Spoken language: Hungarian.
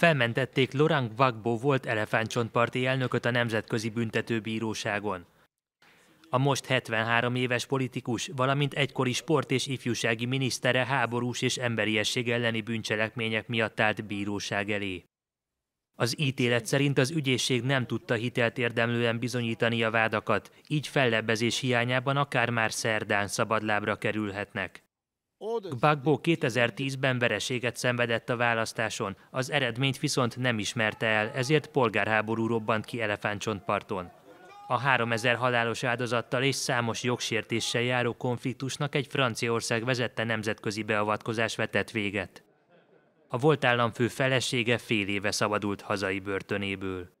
Felmentették Lorang Gbagbo volt elefántcsontparti elnököt a Nemzetközi Büntetőbíróságon. A most 73 éves politikus, valamint egykori sport és ifjúsági minisztere háborús és emberiesség elleni bűncselekmények miatt állt bíróság elé. Az ítélet szerint az ügyészség nem tudta hitelt érdemlően bizonyítani a vádakat, így fellebbezés hiányában akár már szerdán szabadlábra kerülhetnek. Gbagbo 2010-ben vereséget szenvedett a választáson, az eredményt viszont nem ismerte el, ezért polgárháború robbant ki Elefántcsontparton. A 3000 halálos áldozattal és számos jogsértéssel járó konfliktusnak egy Franciaország vezette nemzetközi beavatkozás vetett véget. A volt államfő felesége fél éve szabadult hazai börtönéből.